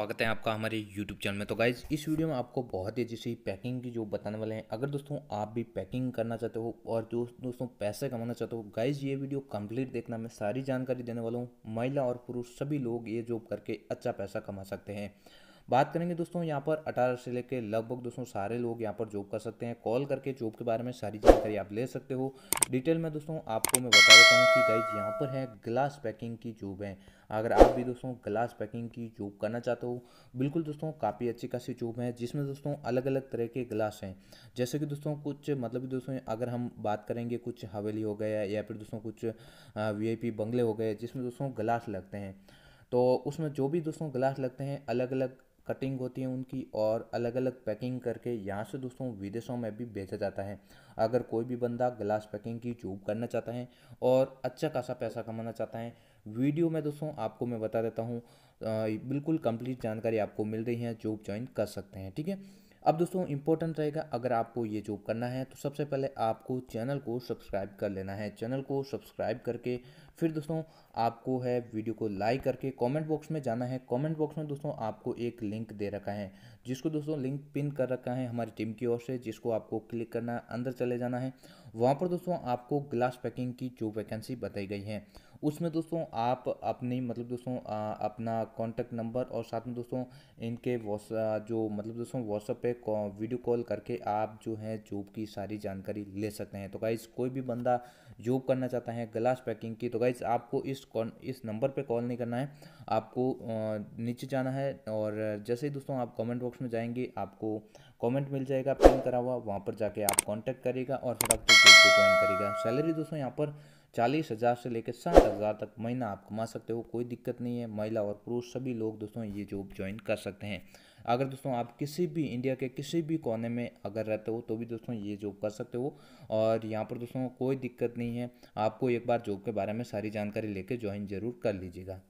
स्वागत है आपका हमारे YouTube चैनल में तो गाइज इस वीडियो में आपको बहुत ही अच्छी सी पैकिंग की जो बताने वाले हैं अगर दोस्तों आप भी पैकिंग करना चाहते हो और जो दोस्तों पैसे कमाना चाहते हो गाइज ये वीडियो कंप्लीट देखना मैं सारी जानकारी देने वाला हूँ महिला और पुरुष सभी लोग ये जॉब करके अच्छा पैसा कमा सकते हैं बात करेंगे दोस्तों यहाँ पर अठारह से लेकर लगभग दोस्तों सारे लोग यहाँ पर जॉब कर सकते हैं कॉल करके जॉब के बारे में सारी जानकारी आप ले सकते हो डिटेल में दोस्तों आपको मैं बता देता हूँ कि गाइज यहाँ पर है ग्लास पैकिंग की जॉब है अगर आप भी दोस्तों ग्लास पैकिंग की जॉब करना चाहते हो बिल्कुल दोस्तों काफ़ी अच्छी खासी जॉब है जिसमें दोस्तों अलग अलग तरह के ग्लास हैं जैसे कि दोस्तों कुछ मतलब दोस्तों अगर हम बात करेंगे कुछ हवेली हो गया या फिर दोस्तों कुछ वी बंगले हो गए जिसमें दोस्तों ग्लास लगते हैं तो उसमें जो भी दोस्तों ग्लास लगते हैं अलग अलग कटिंग होती है उनकी और अलग अलग पैकिंग करके यहाँ से दोस्तों विदेशों में भी बेचा जाता है अगर कोई भी बंदा ग्लास पैकिंग की जॉब करना चाहता है और अच्छा खासा पैसा कमाना चाहता है वीडियो में दोस्तों आपको मैं बता देता हूँ बिल्कुल कंप्लीट जानकारी आपको मिल रही है जॉब ज्वाइन कर सकते हैं ठीक है अब दोस्तों इंपॉर्टेंट रहेगा अगर आपको ये जॉब करना है तो सबसे पहले आपको चैनल को सब्सक्राइब कर लेना है चैनल को सब्सक्राइब करके फिर दोस्तों आपको है वीडियो को लाइक करके कमेंट बॉक्स में जाना है कमेंट बॉक्स में दोस्तों आपको एक लिंक दे रखा है जिसको दोस्तों लिंक पिन कर रखा है हमारी टीम की ओर से जिसको आपको क्लिक करना है अंदर चले जाना है वहाँ पर दोस्तों आपको ग्लास पैकिंग की जो वैकेंसी बताई गई है उसमें दोस्तों आप अपनी मतलब दोस्तों अपना कॉन्टैक्ट नंबर और साथ में दोस्तों इनके वॉस जो मतलब दोस्तों व्हाट्सएप पे वीडियो कॉल करके आप जो है जॉब की सारी जानकारी ले सकते हैं तो गाइज़ कोई भी बंदा जॉब करना चाहता है ग्लास पैकिंग की तो गाइज़ आपको इस कौन इस नंबर पर कॉल नहीं करना है आपको नीचे जाना है और जैसे ही दोस्तों आप कमेंट बॉक्स में जाएंगे आपको कमेंट मिल जाएगा पिन करा हुआ वहाँ पर जाके आप कांटेक्ट करिएगा और फिर आपको कोर्स को ज्वाइन करेगा सैलरी दोस्तों यहाँ पर चालीस हज़ार से लेकर साठ हज़ार तक महीना आप कमा सकते हो कोई दिक्कत नहीं है महिला और पुरुष सभी लोग दोस्तों ये जॉब ज्वाइन कर सकते हैं अगर दोस्तों आप किसी भी इंडिया के किसी भी कोने में अगर रहते हो तो भी दोस्तों ये जॉब कर सकते हो और यहाँ पर दोस्तों कोई दिक्कत नहीं है आपको एक बार जॉब के बारे में सारी जानकारी लेकर ज्वाइन जरूर कर लीजिएगा